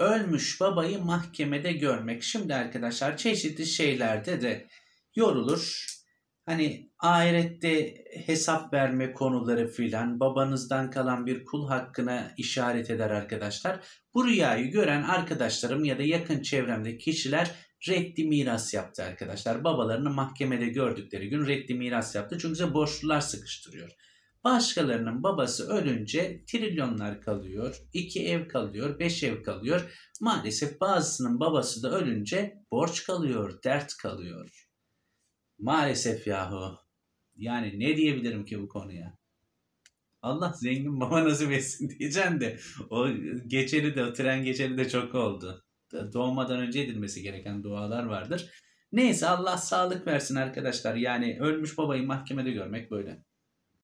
ölmüş babayı mahkemede görmek. Şimdi arkadaşlar çeşitli şeylerde de yorulur. Hani ahirette hesap verme konuları filan babanızdan kalan bir kul hakkına işaret eder arkadaşlar. Bu rüyayı gören arkadaşlarım ya da yakın çevremde kişiler reddi miras yaptı arkadaşlar. Babalarını mahkemede gördükleri gün reddi miras yaptı. Çünkü bize borçlular sıkıştırıyor. Başkalarının babası ölünce trilyonlar kalıyor, iki ev kalıyor, beş ev kalıyor. Maalesef bazısının babası da ölünce borç kalıyor, dert kalıyor. Maalesef yahu. Yani ne diyebilirim ki bu konuya? Allah zengin baba nasip etsin diyeceğim de o geçeri de o tren geçeri de çok oldu. Doğmadan önce edilmesi gereken dualar vardır. Neyse Allah sağlık versin arkadaşlar. Yani ölmüş babayı mahkemede görmek böyle.